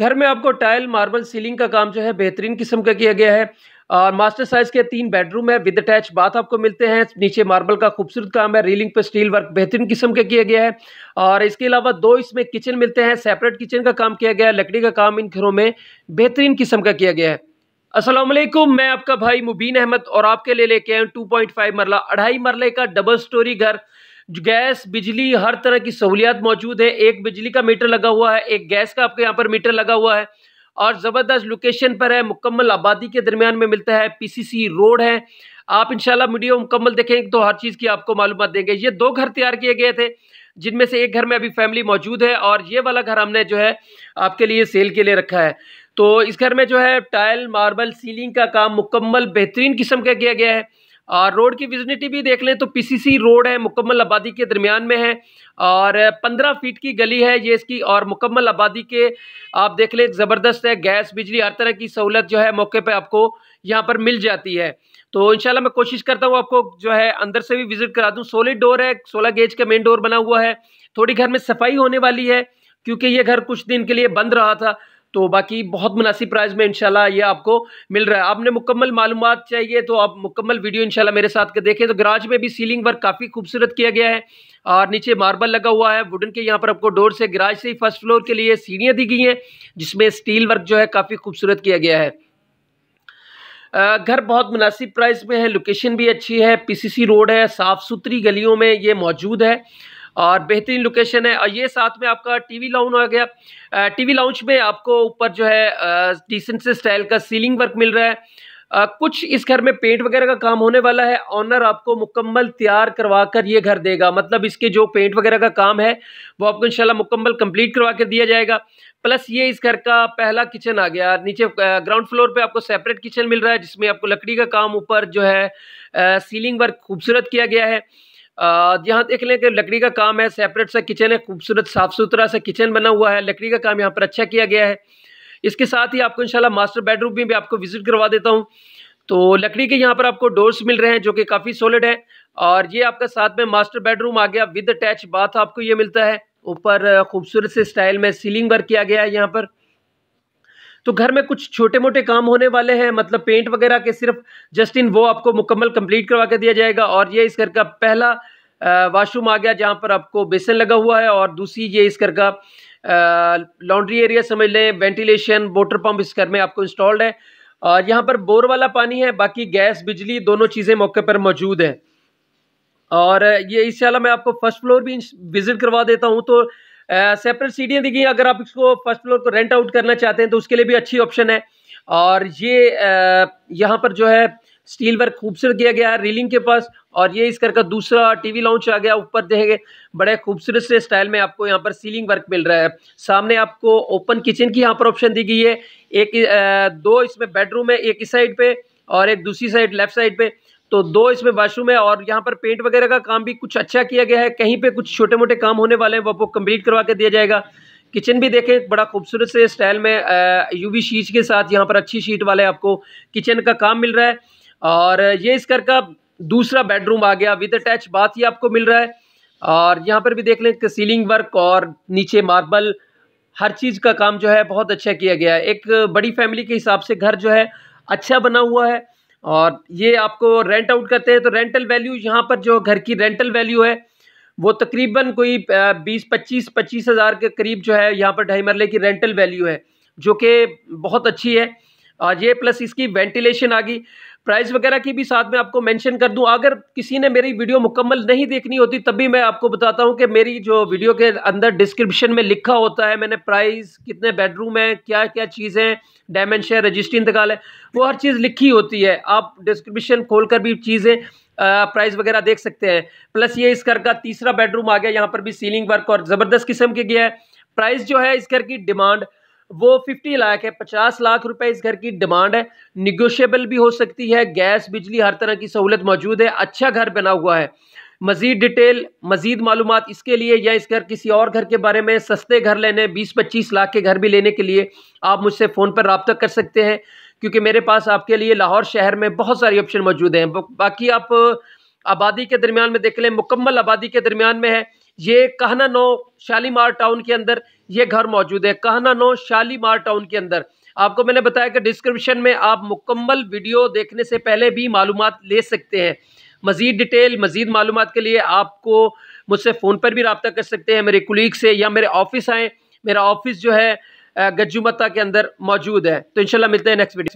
घर में आपको टाइल मार्बल सीलिंग का काम जो है बेहतरीन किस्म का किया गया है और मास्टर साइज के तीन बेडरूम है विद अटैच बाथ आपको मिलते हैं नीचे मार्बल का खूबसूरत काम है रीलिंग पर स्टील वर्क बेहतरीन किस्म का किया गया है और इसके अलावा दो इसमें किचन मिलते हैं सेपरेट किचन का काम किया गया है लकड़ी का काम इन घरों में बेहतरीन किस्म का किया गया है असलम मैं आपका भाई मुबीन अहमद और आपके लिए लेके आए टू पॉइंट फाइव मरला अढ़ाई मरले का डबल स्टोरी घर गैस बिजली हर तरह की सहूलियात मौजूद है एक बिजली का मीटर लगा हुआ है एक गैस का आपके यहाँ पर मीटर लगा हुआ है और ज़बरदस्त लोकेशन पर है मुकम्मल आबादी के दरमियान में मिलता है पीसीसी रोड है आप इंशाल्लाह वीडियो मुकम्मल देखेंगे तो हर चीज़ की आपको मालूम देंगे ये दो घर तैयार किए गए थे जिनमें से एक घर में अभी फैमिली मौजूद है और ये वाला घर हमने जो है आपके लिए सेल के लिए रखा है तो इस घर में जो है टाइल मार्बल सीलिंग का काम मुकम्मल बेहतरीन किस्म का किया गया है और रोड की विजिनिटी भी देख लें तो पीसीसी रोड है मुकम्मल आबादी के दरमियान में है और पंद्रह फीट की गली है ये इसकी और मुकम्मल आबादी के आप देख लें ज़बरदस्त है गैस बिजली हर तरह की सहूलत जो है मौके पर आपको यहाँ पर मिल जाती है तो इंशाल्लाह मैं कोशिश करता हूँ आपको जो है अंदर से भी विज़िट करा दूँ सोलिड डोर है सोलह गेज का मेन डोर बना हुआ है थोड़ी घर में सफाई होने वाली है क्योंकि ये घर कुछ दिन के लिए बंद रहा था तो बाकी बहुत मुनासिब प्राइस में इंशाल्लाह ये आपको मिल रहा है आपने मुकम्मल मालूम चाहिए तो आप मुकम्मल वीडियो इंशाल्लाह मेरे साथ के देखें तो गराज में भी सीलिंग वर्क काफ़ी खूबसूरत किया गया है और नीचे मार्बल लगा हुआ है वुडन के यहाँ पर आपको डोर से गराज से ही फर्स्ट फ्लोर के लिए सीढ़ियाँ दी गई हैं जिसमें स्टील वर्क जो है काफ़ी खूबसूरत किया गया है घर बहुत मुनासिब प्राइस में है लोकेशन भी अच्छी है पीसीसी रोड है साफ़ सुथरी गलियों में ये मौजूद है और बेहतरीन लोकेशन है और ये साथ में आपका टीवी लाउन आ गया टीवी लाउंज में आपको ऊपर जो है डिसेंट से स्टाइल का सीलिंग वर्क मिल रहा है आ, कुछ इस घर में पेंट वगैरह का काम होने वाला है ऑनर आपको मुकम्मल तैयार करवा कर ये घर देगा मतलब इसके जो पेंट वगैरह का काम है वो आपको इंशाल्लाह मुकम्मल कंप्लीट करवा कर दिया जाएगा प्लस ये इस घर का पहला किचन आ गया नीचे ग्राउंड फ्लोर पे आपको सेपरेट किचन मिल रहा है जिसमें आपको लकड़ी का काम ऊपर जो है आ, सीलिंग वर्क खूबसूरत किया गया है यहाँ देख लें कि लकड़ी का काम है सेपरेट सा किचन है खूबसूरत साफ़ सुथरा सा किचन बना हुआ है लकड़ी का काम यहाँ पर अच्छा किया गया है इसके साथ ही आपको इंशाल्लाह मास्टर बेडरूम भी, भी आपको विज़िट करवा देता हूँ तो लकड़ी के यहाँ पर आपको डोर्स मिल रहे हैं जो कि काफ़ी सॉलिड है और ये आपका साथ में मास्टर बेडरूम आ गया विद अटैच बाथ आपको ये मिलता है ऊपर खूबसूरत से स्टाइल में सीलिंग वर्क किया गया है यहाँ पर तो घर में कुछ छोटे मोटे काम होने वाले हैं मतलब पेंट वगैरह के सिर्फ जस्ट इन वो आपको मुकम्मल कंप्लीट करवा के दिया जाएगा और ये इस घर का पहला वाशरूम आ गया जहाँ पर आपको बेसन लगा हुआ है और दूसरी ये इस घर का लॉन्ड्री एरिया समझ लें वेंटिलेशन वोटर पंप इस घर में आपको इंस्टॉल्ड है और यहाँ पर बोर वाला पानी है बाकी गैस बिजली दोनों चीज़ें मौके पर मौजूद हैं और ये इस मैं आपको फर्स्ट फ्लोर भी विज़िट करवा देता हूँ तो सेपरेट सीढ़ियाँ दिखी अगर आप इसको फर्स्ट फ्लोर को रेंट आउट करना चाहते हैं तो उसके लिए भी अच्छी ऑप्शन है और ये यहाँ पर जो है स्टील वर्क खूबसूरत किया गया है रीलिंग के पास और ये इस कर का दूसरा टीवी लॉन्च आ गया ऊपर देखेंगे बड़े खूबसूरत से स्टाइल में आपको यहाँ पर सीलिंग वर्क मिल रहा है सामने आपको ओपन किचन की यहाँ पर ऑप्शन दी गई है एक दो इसमें बेडरूम है एक इस साइड पे और एक दूसरी साइड लेफ्ट साइड पे तो दो इसमें वाशरूम है और यहाँ पर पेंट वगैरह का काम भी कुछ अच्छा किया गया है कहीं पे कुछ छोटे मोटे काम होने वाले हैं वो आपको कंप्लीट करवा के दिया जाएगा किचन भी देखें बड़ा खूबसूरत से स्टाइल में यूवी शीट के साथ यहाँ पर अच्छी शीट वाले आपको किचन का काम मिल रहा है और ये इस घर का दूसरा बेडरूम आ गया विद अटैच बाथ ही आपको मिल रहा है और यहाँ पर भी देख लें सीलिंग वर्क और नीचे मार्बल हर चीज़ का काम जो है बहुत अच्छा किया गया है एक बड़ी फैमिली के हिसाब से घर जो है अच्छा बना हुआ है और ये आपको रेंट आउट करते हैं तो रेंटल वैल्यू यहाँ पर जो घर की रेंटल वैल्यू है वो तकरीबन कोई बीस पच्चीस पच्चीस हज़ार के करीब जो है यहाँ पर ढाई मरले की रेंटल वैल्यू है जो कि बहुत अच्छी है और ये प्लस इसकी वेंटिलेशन आ गई प्राइस वगैरह की भी साथ में आपको मेंशन कर दूं अगर किसी ने मेरी वीडियो मुकम्मल नहीं देखनी होती तब भी मैं आपको बताता हूं कि मेरी जो वीडियो के अंदर डिस्क्रिप्शन में लिखा होता है मैंने प्राइस कितने बेडरूम है क्या क्या चीज़ें डायमेंशन रजिस्ट्री इंतकाल है वो हर चीज़ लिखी होती है आप डिस्क्रिप्शन खोल कर भी चीज़ें प्राइस वगैरह देख सकते हैं प्लस ये इस घर का तीसरा बेडरूम आ गया यहाँ पर भी सीलिंग वर्क और ज़बरदस्त किस्म के गया है प्राइस जो है इस घर की डिमांड वो 50 लाख है 50 लाख रुपए इस घर की डिमांड है निगोशियबल भी हो सकती है गैस बिजली हर तरह की सहूलत मौजूद है अच्छा घर बना हुआ है मज़ीद डिटेल मज़ीद मालूम इसके लिए या इस घर किसी और घर के बारे में सस्ते घर लेने बीस पच्चीस लाख के घर भी लेने के लिए आप मुझसे फ़ोन पर रबता कर सकते हैं क्योंकि मेरे पास आपके लिए लाहौर शहर में बहुत सारी ऑप्शन मौजूद हैं बाकी आप आबादी के दरमियान में देख लें मुकम्मल आबादी के दरमियान में है ये कहना नौ शालीमार टाउन के अंदर ये घर मौजूद है कहना नौ शालीमार टाउन के अंदर आपको मैंने बताया कि डिस्क्रिप्शन में आप मुकम्मल वीडियो देखने से पहले भी मालूम ले सकते हैं मज़ीद डिटेल मज़ीद मालूम के लिए आपको मुझसे फ़ोन पर भी रबता कर सकते हैं मेरे कुलीग से या मेरे ऑफिस आएँ मेरा ऑफिस जो है गज्जू मत्ता के अंदर मौजूद है तो इनशाला मिलते हैं नेक्स्ट वीडियो